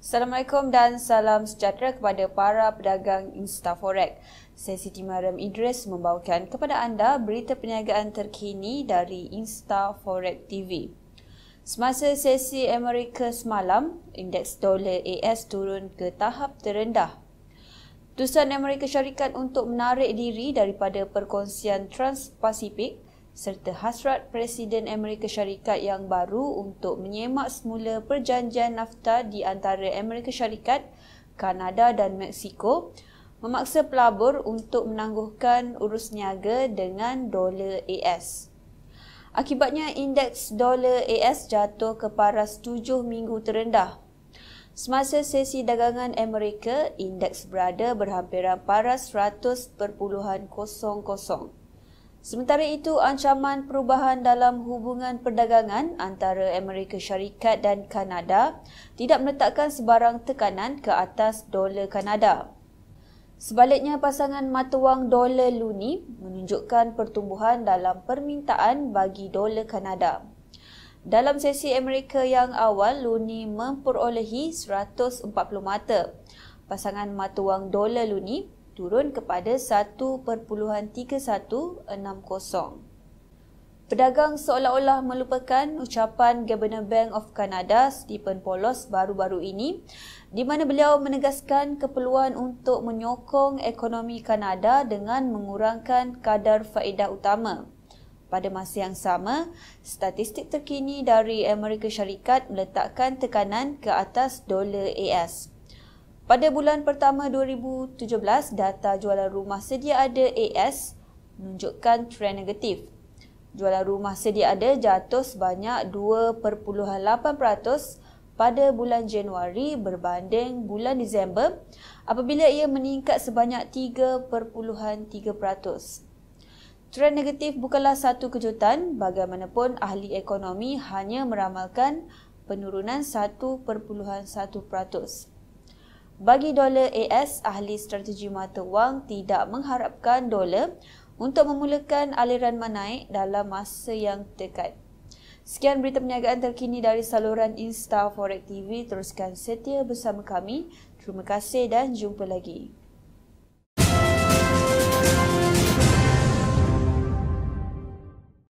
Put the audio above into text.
Assalamualaikum dan salam sejahtera kepada para pedagang InstaForex. Saya Siti Mariam Idris membawakan kepada anda berita perniagaan terkini dari InstaForex TV. Semasa sesi Amerika semalam, indeks dolar AS turun ke tahap terendah. Tusan Amerika Syarikat untuk menarik diri daripada perkongsian Trans-Pacific – serta hasrat Presiden Amerika Syarikat yang baru untuk menyemak semula perjanjian nafta di antara Amerika Syarikat, Kanada dan Meksiko memaksa pelabur untuk menangguhkan urus niaga dengan dolar AS. Akibatnya indeks dolar AS jatuh ke paras tujuh minggu terendah. Semasa sesi dagangan Amerika, indeks berada berhampiran paras 100.00. Sementara itu, ancaman perubahan dalam hubungan perdagangan antara Amerika Syarikat dan Kanada tidak meletakkan sebarang tekanan ke atas dolar Kanada. Sebaliknya, pasangan mata wang dolar Luni menunjukkan pertumbuhan dalam permintaan bagi dolar Kanada. Dalam sesi Amerika yang awal, Luni memperolehi 140 mata. Pasangan mata wang dolar Luni turun kepada 1.3160. Pedagang seolah-olah melupakan ucapan Governor Bank of Canada Stephen Polos baru-baru ini di mana beliau menegaskan keperluan untuk menyokong ekonomi Kanada dengan mengurangkan kadar faedah utama. Pada masa yang sama, statistik terkini dari Amerika Syarikat meletakkan tekanan ke atas dolar AS. Pada bulan pertama 2017, data jualan rumah sedia ada AS menunjukkan trend negatif. Jualan rumah sedia ada jatuh sebanyak 2.8% pada bulan Januari berbanding bulan Disember apabila ia meningkat sebanyak 3.3%. Trend negatif bukanlah satu kejutan, bagaimanapun ahli ekonomi hanya meramalkan penurunan 1.1%. Bagi dolar AS, ahli strategi mata wang tidak mengharapkan dolar untuk memulakan aliran menaik dalam masa yang dekat. Sekian berita perniagaan terkini dari saluran Insta Forex TV. Teruskan setia bersama kami. Terima kasih dan jumpa lagi.